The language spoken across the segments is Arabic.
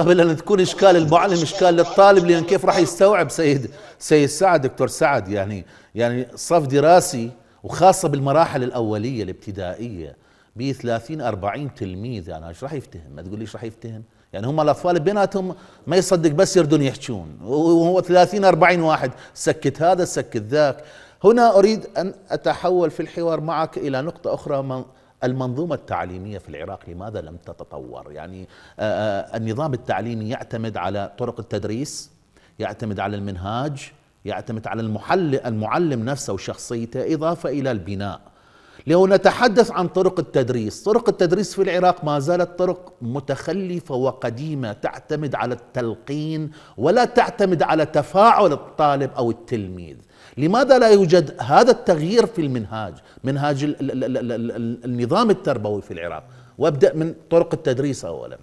قبل أن تكون إشكال المعلم إشكال للطالب لأن كيف راح يستوعب سيد سيد سعد دكتور سعد يعني يعني صف دراسي وخاصة بالمراحل الأولية الابتدائية ب 30 40 تلميذ يعني ايش راح يفتهم؟ ما تقول لي ايش راح يفتهم؟ يعني هم الاطفال بيناتهم ما يصدق بس يردون يحجون وهو 30 40 واحد سكت هذا سكت ذاك هنا اريد ان اتحول في الحوار معك الى نقطه اخرى المنظومة التعليمية في العراق لماذا لم تتطور يعني آه، آه، النظام التعليمي يعتمد على طرق التدريس يعتمد على المنهاج يعتمد على المعلم نفسه وشخصيته إضافة إلى البناء لو نتحدث عن طرق التدريس طرق التدريس في العراق ما زالت طرق متخلفة وقديمة تعتمد على التلقين ولا تعتمد على تفاعل الطالب أو التلميذ لماذا لا يوجد هذا التغيير في المنهاج منهاج النظام التربوي في العراق وابدأ من طرق التدريس أولا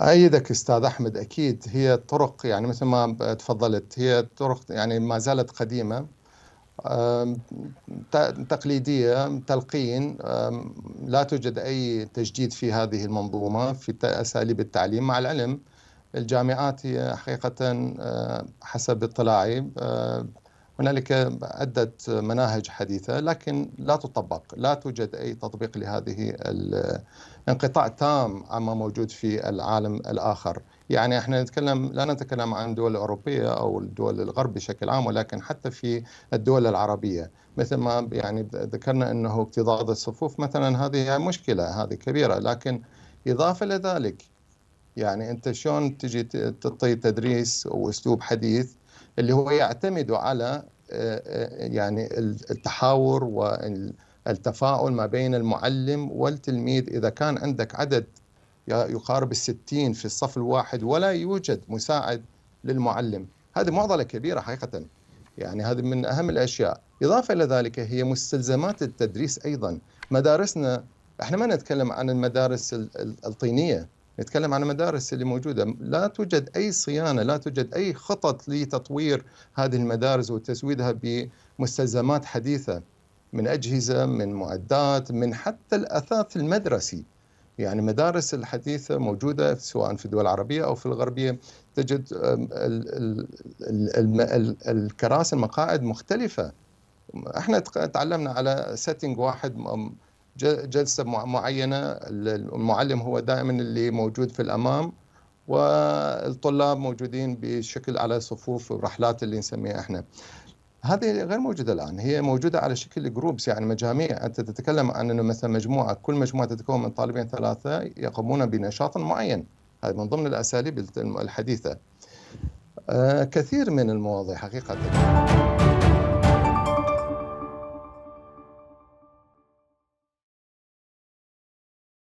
أيدك أستاذ أحمد أكيد هي طرق يعني مثل ما تفضلت هي طرق يعني ما زالت قديمة تقليدية تلقين لا توجد أي تجديد في هذه المنظومة في أساليب التعليم مع العلم الجامعات هي حقيقة حسب اطلاعي هنالك عدة مناهج حديثة لكن لا تطبق لا توجد أي تطبيق لهذه الانقطاع تام عما موجود في العالم الآخر يعني احنا نتكلم لا نتكلم عن دول أوروبية أو الدول الغرب بشكل عام ولكن حتى في الدول العربية مثل ما يعني ذكرنا أنه اكتظاظ الصفوف مثلا هذه مشكلة هذه كبيرة لكن إضافة لذلك يعني أنت شلون تجي تعطي تدريس وأسلوب حديث اللي هو يعتمد على آه، آه، يعني التحاور والتفاؤل ما بين المعلم والتلميذ إذا كان عندك عدد يقارب الستين في الصف الواحد ولا يوجد مساعد للمعلم هذه معضلة كبيرة حقيقة يعني هذه من أهم الأشياء إضافة إلى ذلك هي مستلزمات التدريس أيضا مدارسنا احنا ما نتكلم عن المدارس الطينية نتكلم عن المدارس اللي موجودة لا توجد أي صيانة لا توجد أي خطط لتطوير هذه المدارس وتزويدها بمستلزمات حديثة من أجهزة من معدات من حتى الأثاث المدرسي يعني مدارس الحديثة موجودة سواء في الدول العربية أو في الغربية تجد الكراسي المقاعد مختلفة احنا تعلمنا على سيتنج واحد جلسه معينه المعلم هو دائما اللي موجود في الامام والطلاب موجودين بشكل على صفوف الرحلات اللي نسميها احنا. هذه غير موجوده الان هي موجوده على شكل جروبس يعني مجاميع انت تتكلم عن انه مثلا مجموعه كل مجموعه تتكون من طالبين ثلاثه يقومون بنشاط معين هذا من ضمن الاساليب الحديثه. آه، كثير من المواضيع حقيقه.